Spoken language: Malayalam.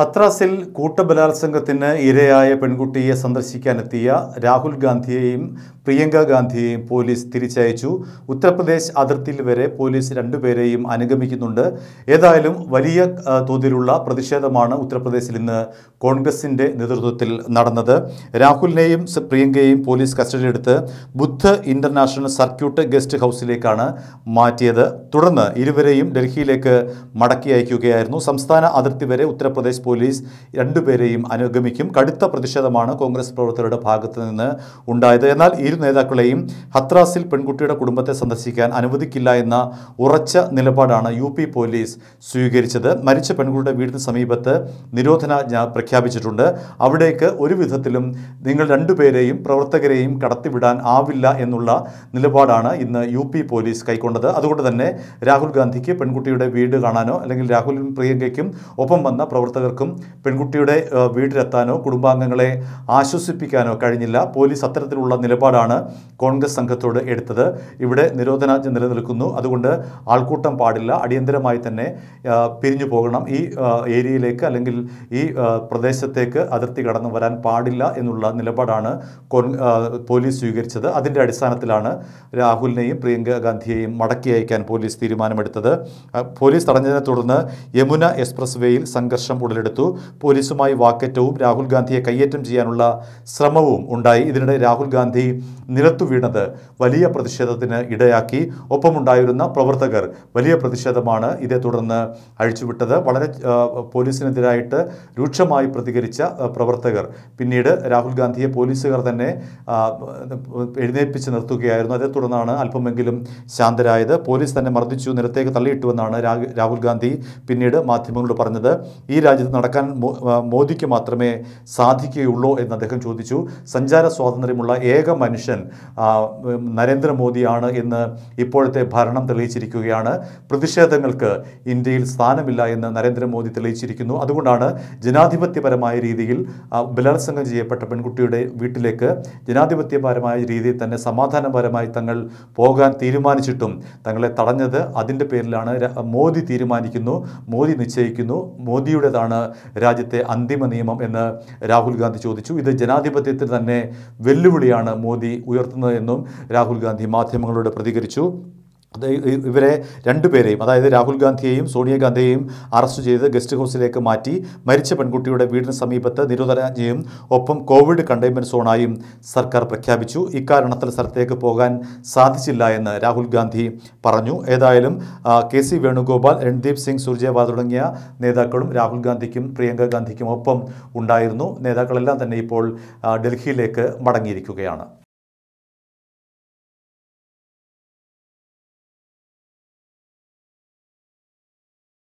ഹത്രാസിൽ കൂട്ടബലാത്സംഗത്തിന് ഇരയായ പെൺകുട്ടിയെ സന്ദർശിക്കാനെത്തിയ രാഹുൽ ഗാന്ധിയെയും പ്രിയങ്ക ഗാന്ധിയെയും പോലീസ് തിരിച്ചയച്ചു ഉത്തർപ്രദേശ് അതിർത്തിയിൽ വരെ പോലീസ് രണ്ടുപേരെയും അനുഗമിക്കുന്നുണ്ട് ഏതായാലും വലിയ തോതിലുള്ള പ്രതിഷേധമാണ് ഉത്തർപ്രദേശിൽ ഇന്ന് കോൺഗ്രസിൻ്റെ നേതൃത്വത്തിൽ നടന്നത് രാഹുലിനെയും പ്രിയങ്കയെയും പോലീസ് കസ്റ്റഡിയിലെടുത്ത് ബുദ്ധ ഇൻ്റർനാഷണൽ സർക്യൂട്ട് ഗസ്റ്റ് ഹൗസിലേക്കാണ് മാറ്റിയത് തുടർന്ന് ഇരുവരെയും ഡൽഹിയിലേക്ക് മടക്കി അയക്കുകയായിരുന്നു സംസ്ഥാന അതിർത്തി വരെ ഉത്തർപ്രദേശ് പോലീസ് രണ്ടുപേരെയും അനുഗമിക്കും കടുത്ത പ്രതിഷേധമാണ് കോൺഗ്രസ് പ്രവർത്തകരുടെ ഭാഗത്ത് നിന്ന് ഉണ്ടായത് എന്നാൽ ഇരു നേതാക്കളെയും ഹത്രാസിൽ പെൺകുട്ടിയുടെ കുടുംബത്തെ സന്ദർശിക്കാൻ അനുവദിക്കില്ല എന്ന ഉറച്ച നിലപാടാണ് യു പി പോലീസ് സ്വീകരിച്ചത് മരിച്ച പെൺകുട്ടിയുടെ വീടിന് സമീപത്ത് നിരോധനാജ്ഞ പ്രഖ്യാപിച്ചിട്ടുണ്ട് അവിടേക്ക് ഒരു വിധത്തിലും നിങ്ങൾ രണ്ടുപേരെയും പ്രവർത്തകരെയും കടത്തിവിടാൻ ആവില്ല എന്നുള്ള നിലപാടാണ് ഇന്ന് യു പി പോലീസ് കൈക്കൊണ്ടത് അതുകൊണ്ട് തന്നെ രാഹുൽ ഗാന്ധിക്ക് പെൺകുട്ടിയുടെ വീട് കാണാനോ അല്ലെങ്കിൽ രാഹുലും പ്രിയങ്കയ്ക്കും ഒപ്പം വന്ന പ്രവർത്തകർക്കും പെൺകുട്ടിയുടെ വീട്ടിലെത്താനോ കുടുംബാംഗങ്ങളെ ആശ്വസിപ്പിക്കാനോ കഴിഞ്ഞില്ല പോലീസ് അത്തരത്തിലുള്ള നിലപാടാണ് നിലപാടാണ് കോൺഗ്രസ് സംഘത്തോട് എടുത്തത് ഇവിടെ നിരോധനാജ്ഞ നിലനിൽക്കുന്നു അതുകൊണ്ട് ആൾക്കൂട്ടം പാടില്ല അടിയന്തരമായി തന്നെ പിരിഞ്ഞു പോകണം ഈ ഏരിയയിലേക്ക് അല്ലെങ്കിൽ ഈ പ്രദേശത്തേക്ക് അതിർത്തി കടന്നു വരാൻ പാടില്ല എന്നുള്ള നിലപാടാണ് പോലീസ് സ്വീകരിച്ചത് അതിൻ്റെ അടിസ്ഥാനത്തിലാണ് രാഹുലിനെയും പ്രിയങ്ക ഗാന്ധിയെയും മടക്കി അയക്കാൻ പോലീസ് തീരുമാനമെടുത്തത് പോലീസ് തടഞ്ഞതിനെ തുടർന്ന് യമുന എക്സ്പ്രസ് വേയിൽ സംഘർഷം ഉടലെടുത്തു പോലീസുമായി വാക്കേറ്റവും രാഹുൽ ഗാന്ധിയെ കയ്യേറ്റം ചെയ്യാനുള്ള ശ്രമവും ഉണ്ടായി ഇതിനിടെ രാഹുൽ ഗാന്ധി നിലത്തു വീണത് വലിയ പ്രതിഷേധത്തിന് ഇടയാക്കി ഒപ്പമുണ്ടായിരുന്ന പ്രവർത്തകർ വലിയ പ്രതിഷേധമാണ് ഇതേ തുടർന്ന് അഴിച്ചുവിട്ടത് വളരെ പോലീസിനെതിരായിട്ട് രൂക്ഷമായി പ്രതികരിച്ച പ്രവർത്തകർ പിന്നീട് രാഹുൽ ഗാന്ധിയെ പോലീസുകാർ തന്നെ എഴുന്നേൽപ്പിച്ച് നിർത്തുകയായിരുന്നു അതേ തുടർന്നാണ് അല്പമെങ്കിലും ശാന്തരായത് പോലീസ് തന്നെ മർദ്ദിച്ചു നിരത്തേക്ക് തള്ളിയിട്ടുവെന്നാണ് രാഹുൽ ഗാന്ധി പിന്നീട് മാധ്യമങ്ങളോട് പറഞ്ഞത് ഈ രാജ്യത്ത് നടക്കാൻ മോദിക്ക് മാത്രമേ സാധിക്കുകയുള്ളൂ എന്ന് അദ്ദേഹം ചോദിച്ചു സഞ്ചാര സ്വാതന്ത്ര്യമുള്ള ഏക മനുഷ്യ മനുഷ്യൻ നരേന്ദ്രമോദിയാണ് എന്ന് ഇപ്പോഴത്തെ ഭരണം തെളിയിച്ചിരിക്കുകയാണ് പ്രതിഷേധങ്ങൾക്ക് ഇന്ത്യയിൽ സ്ഥാനമില്ല എന്ന് നരേന്ദ്രമോദി തെളിയിച്ചിരിക്കുന്നു അതുകൊണ്ടാണ് ജനാധിപത്യപരമായ രീതിയിൽ ബലാത്സംഗം ചെയ്യപ്പെട്ട പെൺകുട്ടിയുടെ വീട്ടിലേക്ക് ജനാധിപത്യപരമായ രീതിയിൽ തന്നെ സമാധാനപരമായി തങ്ങൾ പോകാൻ തീരുമാനിച്ചിട്ടും തങ്ങളെ തടഞ്ഞത് അതിൻ്റെ പേരിലാണ് മോദി തീരുമാനിക്കുന്നു മോദി നിശ്ചയിക്കുന്നു മോദിയുടേതാണ് രാജ്യത്തെ അന്തിമ നിയമം എന്ന് രാഹുൽ ഗാന്ധി ചോദിച്ചു ഇത് ജനാധിപത്യത്തിൽ തന്നെ വെല്ലുവിളിയാണ് മോദി മോദി ഉയർത്തുന്നതെന്നും രാഹുൽ ഗാന്ധി മാധ്യമങ്ങളോട് പ്രതികരിച്ചു ഇവരെ രണ്ടുപേരെയും അതായത് രാഹുൽ ഗാന്ധിയെയും സോണിയാഗാന്ധിയെയും അറസ്റ്റ് ചെയ്ത് ഗസ്റ്റ് ഹൗസിലേക്ക് മാറ്റി മരിച്ച പെൺകുട്ടിയുടെ വീടിന് സമീപത്ത് നിരോധനാജ്ഞയും ഒപ്പം കോവിഡ് കണ്ടെയ്ൻമെൻറ് സോണായും സർക്കാർ പ്രഖ്യാപിച്ചു ഇക്കാരണത്തിൽ സ്ഥലത്തേക്ക് പോകാൻ സാധിച്ചില്ല എന്ന് രാഹുൽ ഗാന്ധി പറഞ്ഞു ഏതായാലും കെ സി വേണുഗോപാൽ രൺദീപ് സിംഗ് സുർജേവാല തുടങ്ങിയ നേതാക്കളും രാഹുൽ ഗാന്ധിക്കും പ്രിയങ്ക ഗാന്ധിക്കും ഒപ്പം ഉണ്ടായിരുന്നു നേതാക്കളെല്ലാം തന്നെ ഇപ്പോൾ ഡൽഹിയിലേക്ക് മടങ്ങിയിരിക്കുകയാണ്